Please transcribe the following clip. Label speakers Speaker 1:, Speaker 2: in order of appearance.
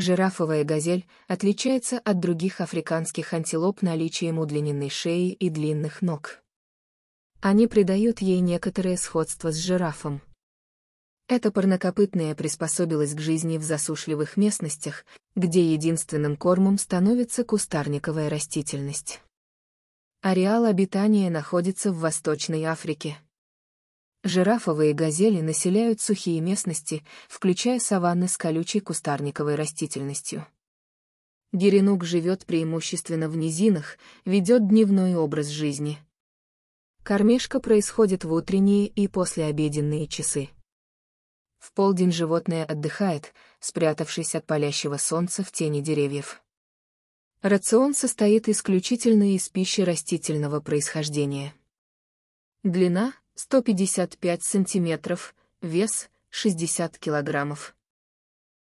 Speaker 1: Жирафовая газель отличается от других африканских антилоп наличием удлиненной шеи и длинных ног. Они придают ей некоторое сходство с жирафом. Эта парнокопытная приспособилась к жизни в засушливых местностях, где единственным кормом становится кустарниковая растительность. Ареал обитания находится в Восточной Африке. Жирафовые газели населяют сухие местности, включая саванны с колючей кустарниковой растительностью. Геренук живет преимущественно в низинах, ведет дневной образ жизни. Кормежка происходит в утренние и послеобеденные часы. В полдень животное отдыхает, спрятавшись от палящего солнца в тени деревьев. Рацион состоит исключительно из пищи растительного происхождения. Длина 155 сантиметров, вес 60 килограммов.